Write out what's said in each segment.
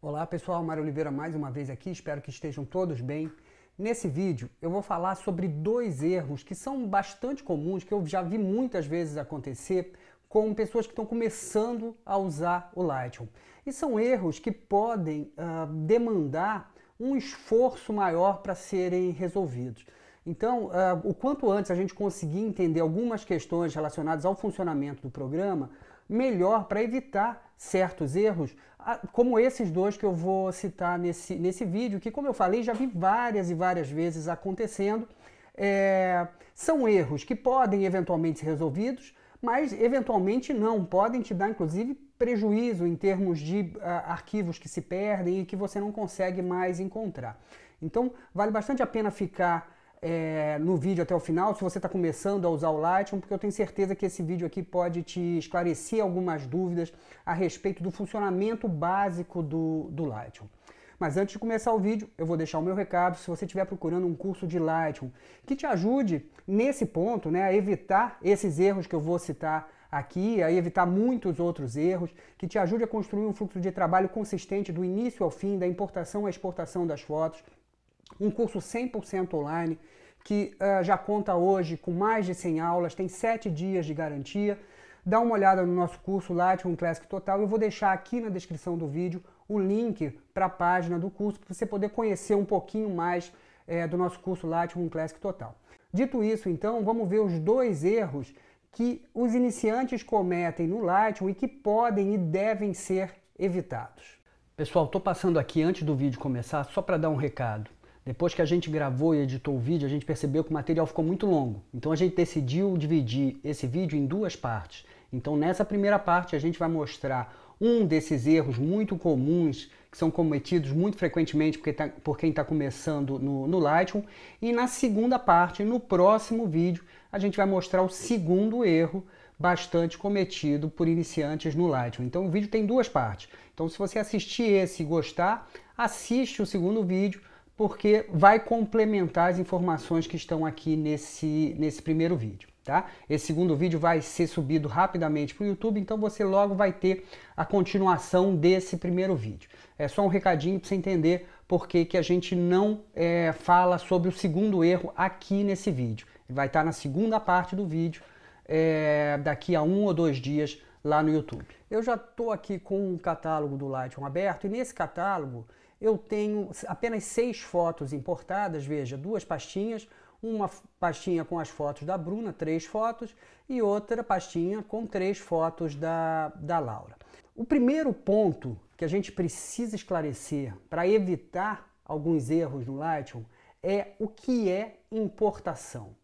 Olá pessoal, Mário Oliveira mais uma vez aqui, espero que estejam todos bem. Nesse vídeo eu vou falar sobre dois erros que são bastante comuns, que eu já vi muitas vezes acontecer com pessoas que estão começando a usar o Lightroom. E são erros que podem uh, demandar um esforço maior para serem resolvidos. Então, uh, o quanto antes a gente conseguir entender algumas questões relacionadas ao funcionamento do programa, melhor para evitar certos erros, como esses dois que eu vou citar nesse, nesse vídeo, que, como eu falei, já vi várias e várias vezes acontecendo. É, são erros que podem eventualmente ser resolvidos, mas eventualmente não, podem te dar inclusive prejuízo em termos de ah, arquivos que se perdem e que você não consegue mais encontrar. Então, vale bastante a pena ficar é, no vídeo até o final, se você está começando a usar o Lightroom, porque eu tenho certeza que esse vídeo aqui pode te esclarecer algumas dúvidas a respeito do funcionamento básico do, do Lightroom. Mas antes de começar o vídeo, eu vou deixar o meu recado. Se você estiver procurando um curso de Lightroom que te ajude nesse ponto, né, a evitar esses erros que eu vou citar aqui, a evitar muitos outros erros, que te ajude a construir um fluxo de trabalho consistente do início ao fim, da importação à exportação das fotos, um curso 100% online que uh, já conta hoje com mais de 100 aulas, tem 7 dias de garantia. Dá uma olhada no nosso curso Lightroom Classic Total. Eu vou deixar aqui na descrição do vídeo o link para a página do curso para você poder conhecer um pouquinho mais é, do nosso curso Lightroom Classic Total. Dito isso, então, vamos ver os dois erros que os iniciantes cometem no Lightroom e que podem e devem ser evitados. Pessoal, estou passando aqui antes do vídeo começar só para dar um recado. Depois que a gente gravou e editou o vídeo, a gente percebeu que o material ficou muito longo. Então a gente decidiu dividir esse vídeo em duas partes. Então nessa primeira parte a gente vai mostrar um desses erros muito comuns que são cometidos muito frequentemente porque tá, por quem está começando no, no Lightroom. E na segunda parte, no próximo vídeo, a gente vai mostrar o segundo erro bastante cometido por iniciantes no Lightroom. Então o vídeo tem duas partes. Então se você assistir esse e gostar, assiste o segundo vídeo porque vai complementar as informações que estão aqui nesse, nesse primeiro vídeo. Tá? Esse segundo vídeo vai ser subido rapidamente para o YouTube, então você logo vai ter a continuação desse primeiro vídeo. É só um recadinho para você entender por que, que a gente não é, fala sobre o segundo erro aqui nesse vídeo. Ele vai estar tá na segunda parte do vídeo, é, daqui a um ou dois dias lá no YouTube. Eu já estou aqui com o catálogo do Lightroom aberto e nesse catálogo eu tenho apenas seis fotos importadas, veja, duas pastinhas, uma pastinha com as fotos da Bruna, três fotos, e outra pastinha com três fotos da, da Laura. O primeiro ponto que a gente precisa esclarecer para evitar alguns erros no Lightroom é o que é importação.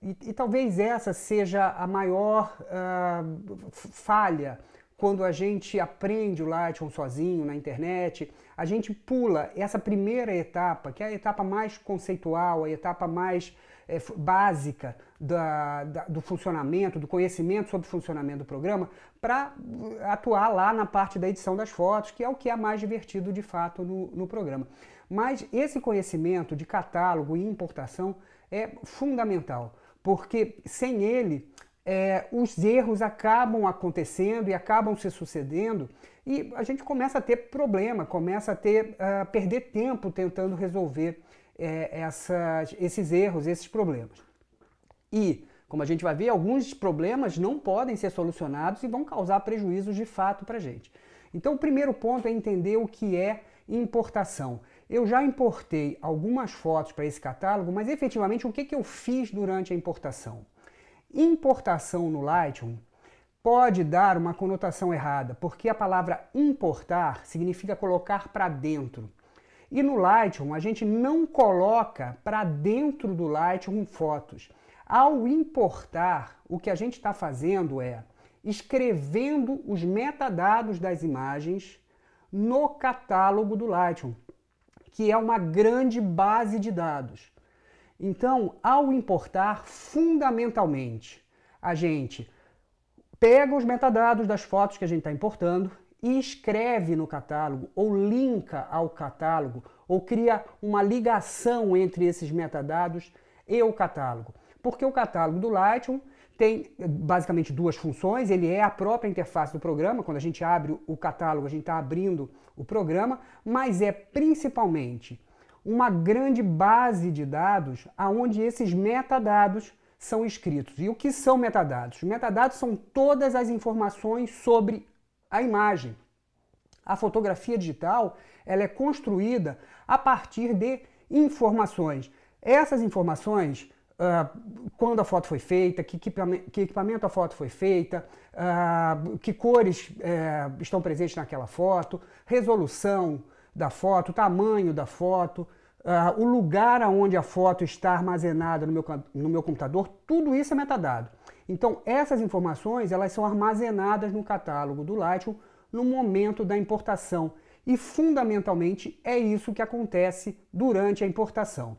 E, e talvez essa seja a maior uh, falha quando a gente aprende o Lightroom sozinho na internet, a gente pula essa primeira etapa, que é a etapa mais conceitual, a etapa mais é, básica da, da, do funcionamento, do conhecimento sobre o funcionamento do programa, para uh, atuar lá na parte da edição das fotos, que é o que é mais divertido de fato no, no programa. Mas esse conhecimento de catálogo e importação é fundamental, porque sem ele é, os erros acabam acontecendo e acabam se sucedendo e a gente começa a ter problema, começa a ter a ah, perder tempo tentando resolver é, essas, esses erros, esses problemas. E, como a gente vai ver, alguns problemas não podem ser solucionados e vão causar prejuízos de fato para a gente. Então, o primeiro ponto é entender o que é importação. Eu já importei algumas fotos para esse catálogo, mas efetivamente o que, que eu fiz durante a importação? importação no Lightroom pode dar uma conotação errada, porque a palavra importar significa colocar para dentro. E no Lightroom a gente não coloca para dentro do Lightroom fotos. Ao importar, o que a gente está fazendo é escrevendo os metadados das imagens no catálogo do Lightroom, que é uma grande base de dados. Então, ao importar, fundamentalmente, a gente pega os metadados das fotos que a gente está importando e escreve no catálogo ou linka ao catálogo ou cria uma ligação entre esses metadados e o catálogo. Porque o catálogo do Lightroom tem basicamente duas funções. Ele é a própria interface do programa. Quando a gente abre o catálogo, a gente está abrindo o programa, mas é principalmente uma grande base de dados aonde esses metadados são escritos. E o que são metadados? Metadados são todas as informações sobre a imagem. A fotografia digital ela é construída a partir de informações. Essas informações, uh, quando a foto foi feita, que equipamento, que equipamento a foto foi feita, uh, que cores uh, estão presentes naquela foto, resolução, da foto, o tamanho da foto, uh, o lugar onde a foto está armazenada no meu, no meu computador, tudo isso é metadado. Então, essas informações elas são armazenadas no catálogo do Lightroom no momento da importação. E, fundamentalmente, é isso que acontece durante a importação.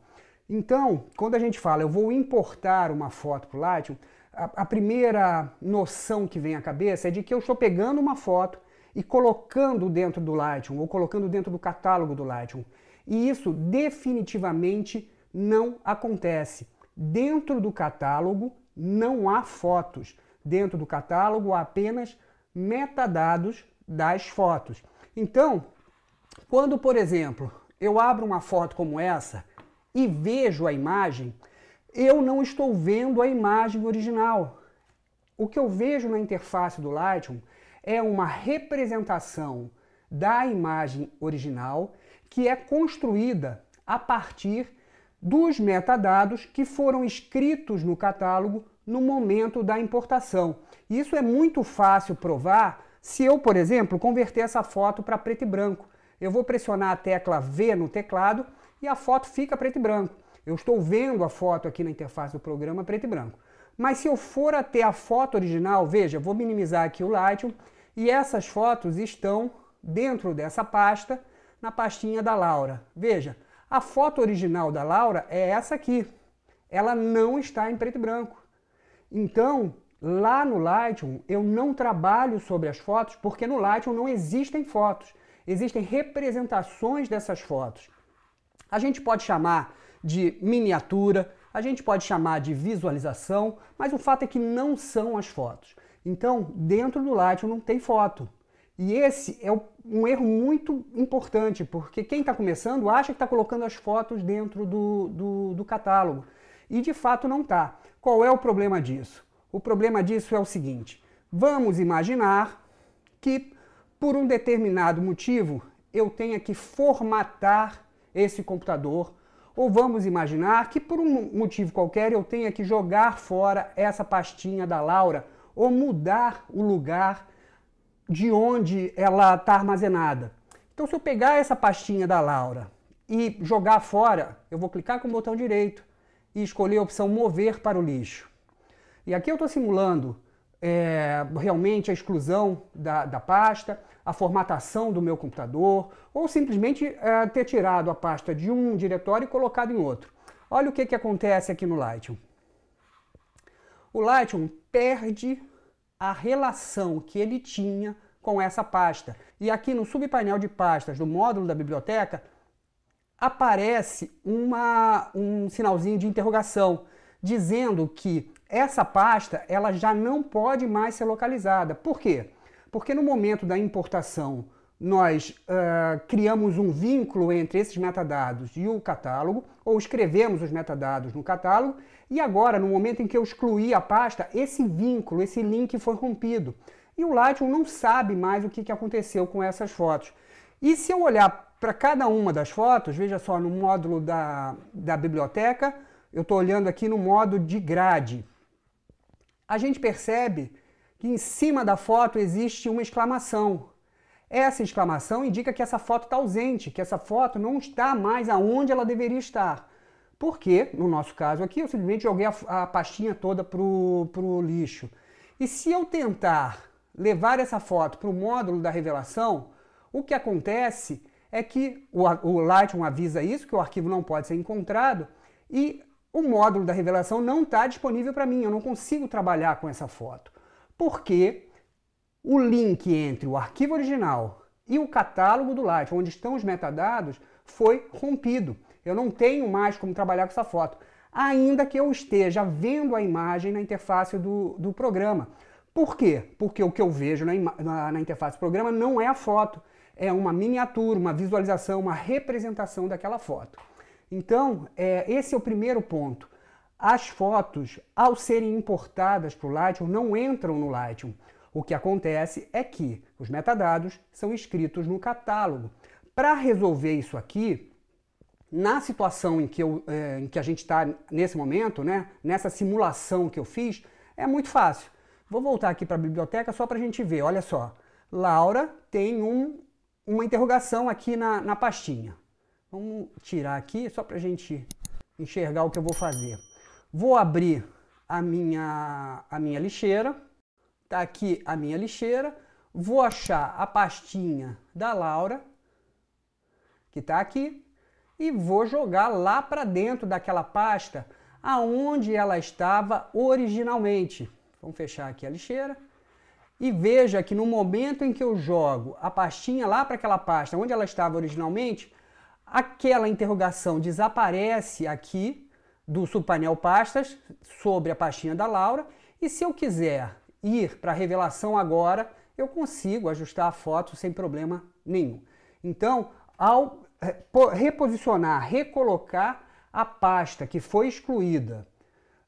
Então, quando a gente fala eu vou importar uma foto para o Lightroom, a, a primeira noção que vem à cabeça é de que eu estou pegando uma foto e colocando dentro do Lightroom ou colocando dentro do catálogo do Lightroom. E isso definitivamente não acontece. Dentro do catálogo não há fotos. Dentro do catálogo há apenas metadados das fotos. Então, quando, por exemplo, eu abro uma foto como essa e vejo a imagem, eu não estou vendo a imagem original. O que eu vejo na interface do Lightroom é uma representação da imagem original que é construída a partir dos metadados que foram escritos no catálogo no momento da importação. Isso é muito fácil provar se eu, por exemplo, converter essa foto para preto e branco. Eu vou pressionar a tecla V no teclado e a foto fica preto e branco. Eu estou vendo a foto aqui na interface do programa preto e branco. Mas se eu for até a foto original, veja, vou minimizar aqui o Lightroom e essas fotos estão dentro dessa pasta, na pastinha da Laura. Veja, a foto original da Laura é essa aqui. Ela não está em preto e branco. Então, lá no Lightroom, eu não trabalho sobre as fotos, porque no Lightroom não existem fotos. Existem representações dessas fotos. A gente pode chamar de miniatura, a gente pode chamar de visualização, mas o fato é que não são as fotos. Então, dentro do Lightroom não tem foto. E esse é um erro muito importante, porque quem está começando acha que está colocando as fotos dentro do, do, do catálogo. E de fato não está. Qual é o problema disso? O problema disso é o seguinte: vamos imaginar que por um determinado motivo eu tenha que formatar esse computador, ou vamos imaginar que por um motivo qualquer eu tenha que jogar fora essa pastinha da Laura ou mudar o lugar de onde ela está armazenada. Então, se eu pegar essa pastinha da Laura e jogar fora, eu vou clicar com o botão direito e escolher a opção mover para o lixo. E aqui eu estou simulando é, realmente a exclusão da, da, pasta, a formatação do meu computador, ou simplesmente é, ter tirado a pasta de um diretório e colocado em outro. Olha o que, que acontece aqui no Lightroom o Lightroom perde a relação que ele tinha com essa pasta. E aqui no subpainel de pastas do módulo da biblioteca, aparece uma, um sinalzinho de interrogação, dizendo que essa pasta ela já não pode mais ser localizada. Por quê? Porque no momento da importação nós uh, criamos um vínculo entre esses metadados e o catálogo, ou escrevemos os metadados no catálogo, e agora, no momento em que eu excluí a pasta, esse vínculo, esse link foi rompido. E o Lightroom não sabe mais o que, que aconteceu com essas fotos. E se eu olhar para cada uma das fotos, veja só, no módulo da, da biblioteca, eu estou olhando aqui no modo de grade. A gente percebe que em cima da foto existe uma exclamação, essa exclamação indica que essa foto está ausente, que essa foto não está mais aonde ela deveria estar. Porque, no nosso caso aqui, eu simplesmente joguei a, a pastinha toda para o lixo. E se eu tentar levar essa foto para o módulo da revelação, o que acontece é que o, o Lightroom avisa isso, que o arquivo não pode ser encontrado, e o módulo da revelação não está disponível para mim, eu não consigo trabalhar com essa foto. Por Porque o link entre o arquivo original e o catálogo do Lightroom, onde estão os metadados, foi rompido. Eu não tenho mais como trabalhar com essa foto, ainda que eu esteja vendo a imagem na interface do, do programa. Por quê? Porque o que eu vejo na, na, na interface do programa não é a foto, é uma miniatura, uma visualização, uma representação daquela foto. Então, é, esse é o primeiro ponto. As fotos, ao serem importadas para o Lightroom, não entram no Lightroom. O que acontece é que os metadados são escritos no catálogo. Para resolver isso aqui, na situação em que, eu, eh, em que a gente está nesse momento, né, nessa simulação que eu fiz, é muito fácil. Vou voltar aqui para a biblioteca só para a gente ver. Olha só, Laura tem um, uma interrogação aqui na, na pastinha. Vamos tirar aqui só para a gente enxergar o que eu vou fazer. Vou abrir a minha, a minha lixeira Tá aqui a minha lixeira. Vou achar a pastinha da Laura, que está aqui, e vou jogar lá para dentro daquela pasta aonde ela estava originalmente. Vamos fechar aqui a lixeira. E veja que no momento em que eu jogo a pastinha lá para aquela pasta onde ela estava originalmente, aquela interrogação desaparece aqui do subpainel pastas sobre a pastinha da Laura. E se eu quiser ir para a revelação agora, eu consigo ajustar a foto sem problema nenhum. Então, ao é, reposicionar, recolocar a pasta que foi excluída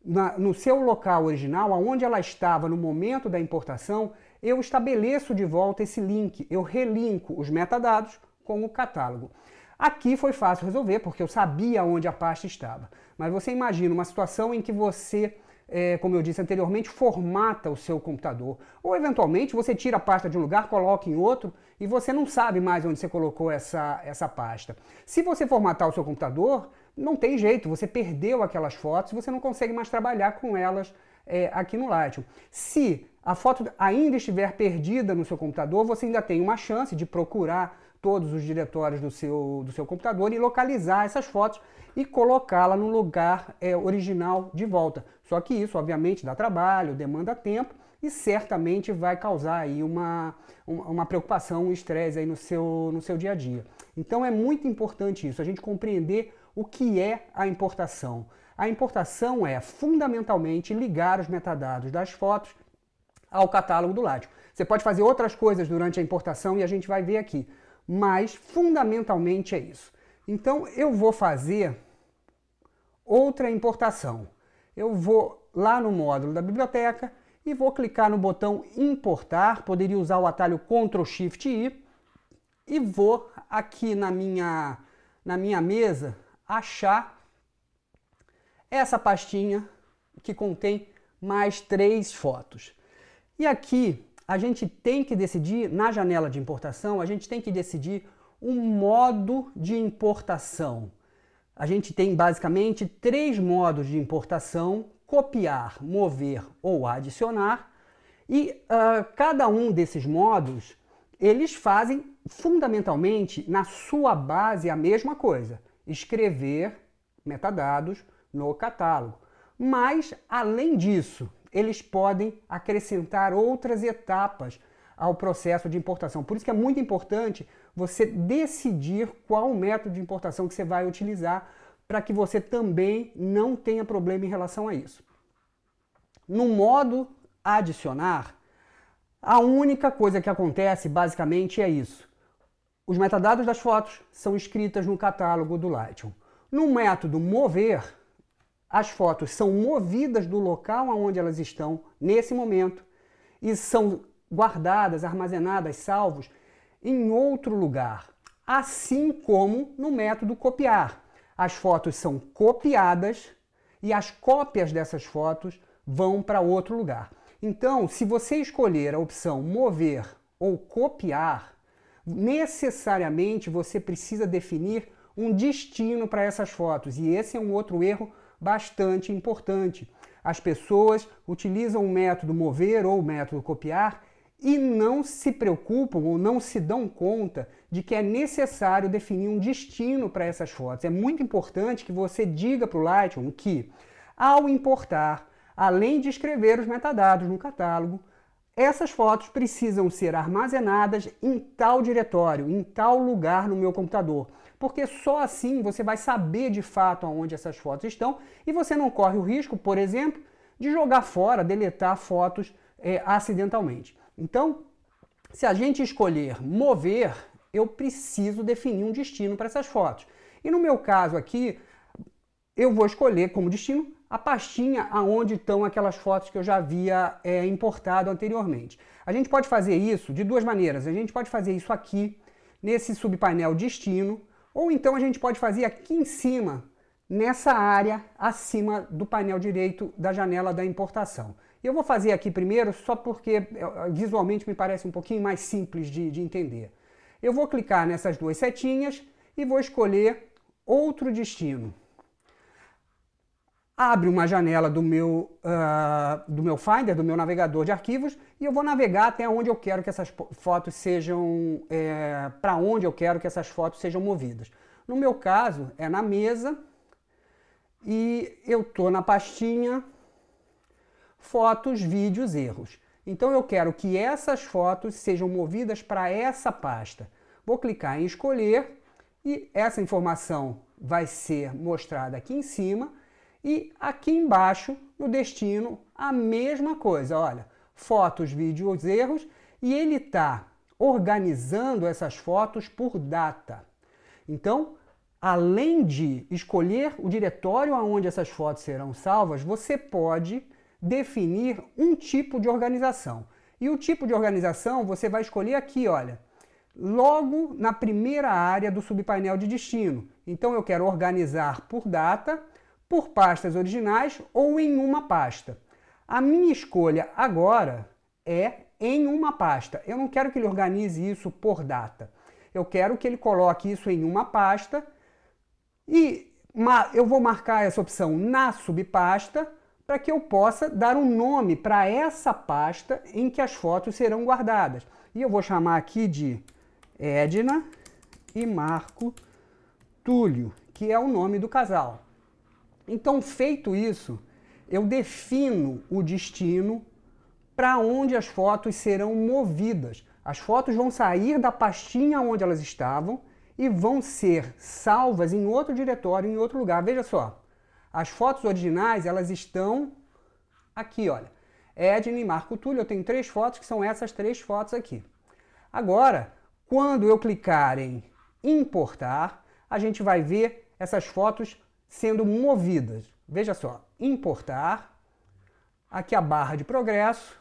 na, no seu local original, aonde ela estava no momento da importação, eu estabeleço de volta esse link, eu relinko os metadados com o catálogo. Aqui foi fácil resolver, porque eu sabia onde a pasta estava. Mas você imagina uma situação em que você é, como eu disse anteriormente, formata o seu computador. Ou eventualmente você tira a pasta de um lugar, coloca em outro e você não sabe mais onde você colocou essa, essa pasta. Se você formatar o seu computador, não tem jeito, você perdeu aquelas fotos e você não consegue mais trabalhar com elas é, aqui no Lightroom. Se a foto ainda estiver perdida no seu computador, você ainda tem uma chance de procurar todos os diretórios do seu, do seu computador e localizar essas fotos e colocá-la no lugar é, original de volta. Só que isso, obviamente, dá trabalho, demanda tempo e certamente vai causar aí uma, uma preocupação, um estresse aí no seu, no seu dia a dia. Então é muito importante isso, a gente compreender o que é a importação. A importação é fundamentalmente ligar os metadados das fotos ao catálogo do Ládio. Você pode fazer outras coisas durante a importação e a gente vai ver aqui mas fundamentalmente é isso. Então eu vou fazer outra importação. Eu vou lá no módulo da biblioteca e vou clicar no botão importar, poderia usar o atalho Ctrl Shift I e vou aqui na minha na minha mesa achar essa pastinha que contém mais três fotos. E aqui a gente tem que decidir, na janela de importação, a gente tem que decidir um modo de importação. A gente tem basicamente três modos de importação: copiar, mover ou adicionar. E uh, cada um desses modos eles fazem fundamentalmente na sua base a mesma coisa: escrever metadados no catálogo. Mas além disso, eles podem acrescentar outras etapas ao processo de importação. Por isso que é muito importante você decidir qual método de importação que você vai utilizar para que você também não tenha problema em relação a isso. No modo adicionar, a única coisa que acontece basicamente é isso. Os metadados das fotos são escritas no catálogo do Lightroom. No método mover, as fotos são movidas do local onde elas estão nesse momento e são guardadas, armazenadas, salvos em outro lugar, assim como no método copiar. As fotos são copiadas e as cópias dessas fotos vão para outro lugar. Então, se você escolher a opção mover ou copiar, necessariamente você precisa definir um destino para essas fotos, e esse é um outro erro bastante importante. As pessoas utilizam o método mover ou o método copiar e não se preocupam ou não se dão conta de que é necessário definir um destino para essas fotos. É muito importante que você diga para o Lightroom que, ao importar, além de escrever os metadados no catálogo, essas fotos precisam ser armazenadas em tal diretório, em tal lugar no meu computador porque só assim você vai saber de fato aonde essas fotos estão e você não corre o risco, por exemplo, de jogar fora, deletar fotos é, acidentalmente. Então, se a gente escolher mover, eu preciso definir um destino para essas fotos. E no meu caso aqui, eu vou escolher como destino a pastinha aonde estão aquelas fotos que eu já havia é, importado anteriormente. A gente pode fazer isso de duas maneiras. A gente pode fazer isso aqui, nesse subpainel destino, ou então a gente pode fazer aqui em cima, nessa área acima do painel direito da janela da importação. Eu vou fazer aqui primeiro só porque eh, visualmente me parece um pouquinho mais simples de, de entender. Eu vou clicar nessas duas setinhas e vou escolher outro destino abre uma janela do meu, uh, do meu Finder, do meu navegador de arquivos, e eu vou navegar até onde eu quero que essas fotos sejam, é, para onde eu quero que essas fotos sejam movidas. No meu caso, é na mesa, e eu estou na pastinha fotos, vídeos, erros. Então eu quero que essas fotos sejam movidas para essa pasta. Vou clicar em escolher e essa informação vai ser mostrada aqui em cima e aqui embaixo, no destino, a mesma coisa. Olha, fotos, vídeos, erros. E ele está organizando essas fotos por data. Então, além de escolher o diretório onde essas fotos serão salvas, você pode definir um tipo de organização. E o tipo de organização você vai escolher aqui, olha, logo na primeira área do subpainel de destino. Então eu quero organizar por data por pastas originais ou em uma pasta. A minha escolha agora é em uma pasta. Eu não quero que ele organize isso por data. Eu quero que ele coloque isso em uma pasta e eu vou marcar essa opção na subpasta para que eu possa dar um nome para essa pasta em que as fotos serão guardadas. E eu vou chamar aqui de Edna e Marco Túlio, que é o nome do casal. Então, feito isso, eu defino o destino para onde as fotos serão movidas. As fotos vão sair da pastinha onde elas estavam e vão ser salvas em outro diretório, em outro lugar. Veja só, as fotos originais elas estão aqui, olha. Edne e Marco Túlio, eu tenho três fotos que são essas três fotos aqui. Agora, quando eu clicar em importar, a gente vai ver essas fotos sendo movidas, veja só, importar, aqui a barra de progresso,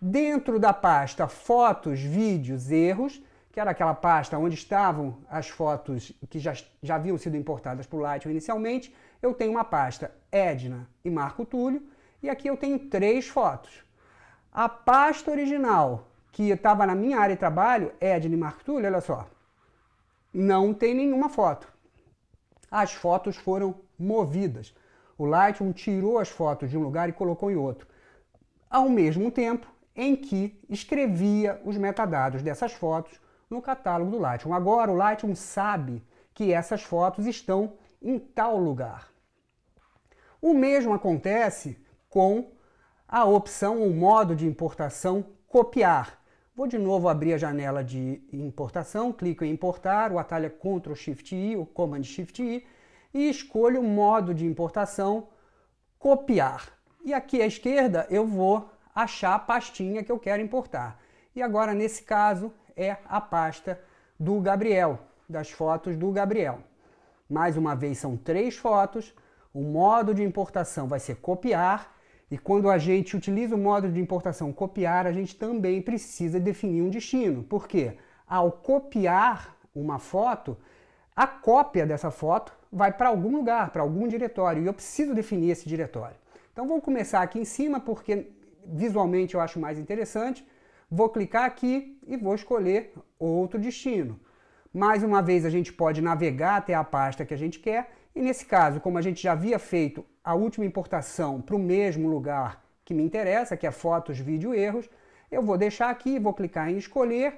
dentro da pasta fotos, vídeos, erros, que era aquela pasta onde estavam as fotos que já, já haviam sido importadas para o Lightroom inicialmente, eu tenho uma pasta Edna e Marco Túlio, e aqui eu tenho três fotos. A pasta original, que estava na minha área de trabalho, Edna e Marco Túlio, olha só, não tem nenhuma foto as fotos foram movidas. O Lightroom tirou as fotos de um lugar e colocou em outro, ao mesmo tempo em que escrevia os metadados dessas fotos no catálogo do Lightroom. Agora o Lightroom sabe que essas fotos estão em tal lugar. O mesmo acontece com a opção, o modo de importação copiar. Vou de novo abrir a janela de importação, clico em importar, o atalho é Ctrl Shift I, o Command Shift I, e escolho o modo de importação, copiar. E aqui à esquerda eu vou achar a pastinha que eu quero importar. E agora nesse caso é a pasta do Gabriel, das fotos do Gabriel. Mais uma vez são três fotos, o modo de importação vai ser copiar e quando a gente utiliza o módulo de importação copiar, a gente também precisa definir um destino. Por quê? Ao copiar uma foto, a cópia dessa foto vai para algum lugar, para algum diretório, e eu preciso definir esse diretório. Então vou começar aqui em cima, porque visualmente eu acho mais interessante. Vou clicar aqui e vou escolher outro destino. Mais uma vez a gente pode navegar até a pasta que a gente quer e nesse caso, como a gente já havia feito a última importação para o mesmo lugar que me interessa, que é fotos, vídeo, erros, eu vou deixar aqui, vou clicar em escolher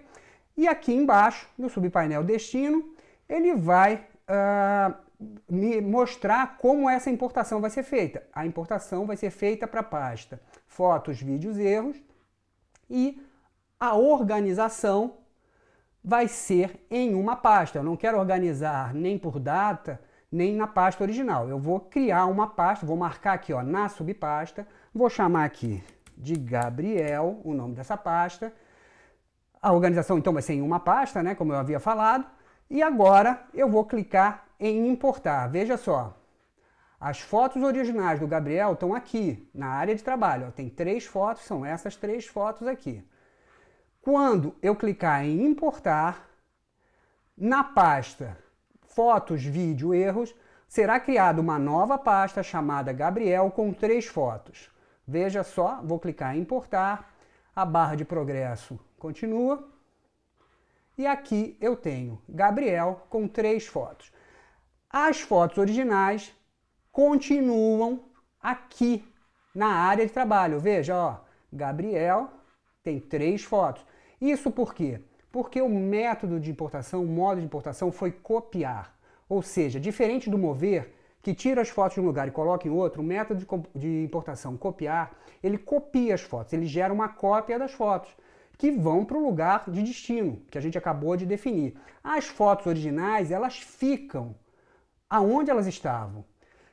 e aqui embaixo, no subpainel destino, ele vai uh, me mostrar como essa importação vai ser feita. A importação vai ser feita para a pasta fotos, vídeos, erros e a organização vai ser em uma pasta. Eu não quero organizar nem por data, nem na pasta original. Eu vou criar uma pasta, vou marcar aqui ó, na subpasta, vou chamar aqui de Gabriel, o nome dessa pasta. A organização então vai ser em uma pasta, né, como eu havia falado. E agora eu vou clicar em importar. Veja só, as fotos originais do Gabriel estão aqui, na área de trabalho. Ó, tem três fotos, são essas três fotos aqui. Quando eu clicar em importar, na pasta fotos, vídeo, erros, será criada uma nova pasta chamada Gabriel com três fotos. Veja só, vou clicar em importar, a barra de progresso continua. E aqui eu tenho Gabriel com três fotos. As fotos originais continuam aqui na área de trabalho. Veja, ó, Gabriel tem três fotos. Isso por porque porque o método de importação, o modo de importação foi copiar. Ou seja, diferente do mover, que tira as fotos de um lugar e coloca em outro, o método de importação copiar, ele copia as fotos, ele gera uma cópia das fotos, que vão para o lugar de destino, que a gente acabou de definir. As fotos originais, elas ficam aonde elas estavam.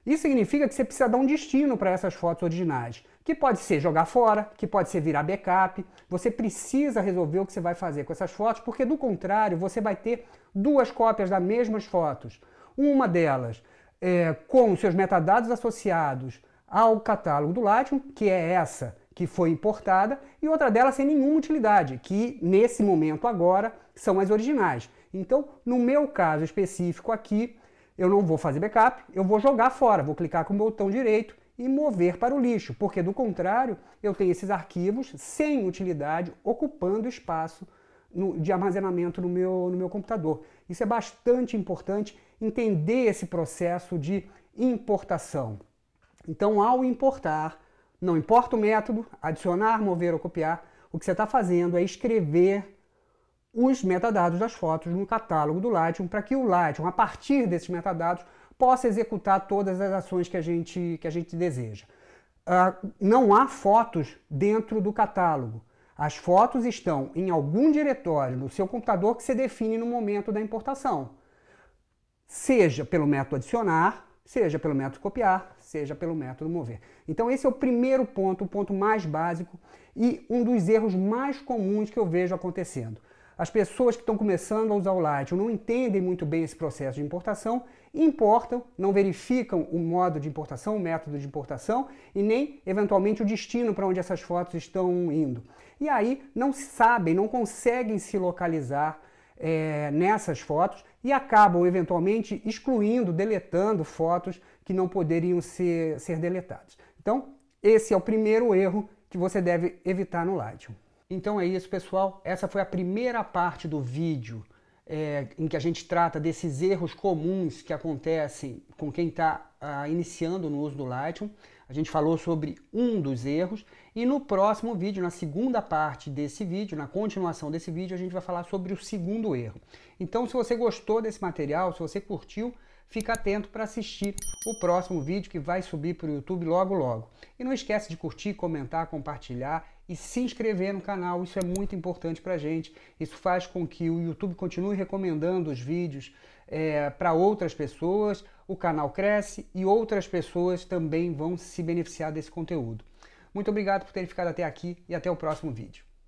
Isso significa que você precisa dar um destino para essas fotos originais que pode ser jogar fora, que pode ser virar backup. Você precisa resolver o que você vai fazer com essas fotos, porque do contrário você vai ter duas cópias das mesmas fotos. Uma delas é, com seus metadados associados ao catálogo do Lightroom, que é essa que foi importada, e outra delas sem nenhuma utilidade, que nesse momento agora são as originais. Então, no meu caso específico aqui, eu não vou fazer backup, eu vou jogar fora, vou clicar com o botão direito e mover para o lixo, porque do contrário eu tenho esses arquivos sem utilidade ocupando espaço no, de armazenamento no meu, no meu computador. Isso é bastante importante entender esse processo de importação. Então, ao importar, não importa o método, adicionar, mover ou copiar, o que você está fazendo é escrever os metadados das fotos no catálogo do Lightroom para que o Lightroom, a partir desses metadados, possa executar todas as ações que a gente, que a gente deseja. Uh, não há fotos dentro do catálogo. As fotos estão em algum diretório no seu computador que você define no momento da importação. Seja pelo método adicionar, seja pelo método copiar, seja pelo método mover. Então esse é o primeiro ponto, o ponto mais básico e um dos erros mais comuns que eu vejo acontecendo. As pessoas que estão começando a usar o Lightroom não entendem muito bem esse processo de importação importam, não verificam o modo de importação, o método de importação e nem eventualmente o destino para onde essas fotos estão indo. E aí não sabem, não conseguem se localizar é, nessas fotos e acabam eventualmente excluindo, deletando fotos que não poderiam ser, ser deletadas. Então, esse é o primeiro erro que você deve evitar no Lightroom. Então é isso, pessoal. Essa foi a primeira parte do vídeo é, em que a gente trata desses erros comuns que acontecem com quem está ah, iniciando no uso do Lightroom. A gente falou sobre um dos erros e no próximo vídeo, na segunda parte desse vídeo, na continuação desse vídeo, a gente vai falar sobre o segundo erro. Então, se você gostou desse material, se você curtiu, fica atento para assistir o próximo vídeo que vai subir para o YouTube logo logo. E não esquece de curtir, comentar, compartilhar e se inscrever no canal. Isso é muito importante para a gente. Isso faz com que o YouTube continue recomendando os vídeos é, para outras pessoas, o canal cresce e outras pessoas também vão se beneficiar desse conteúdo. Muito obrigado por terem ficado até aqui e até o próximo vídeo.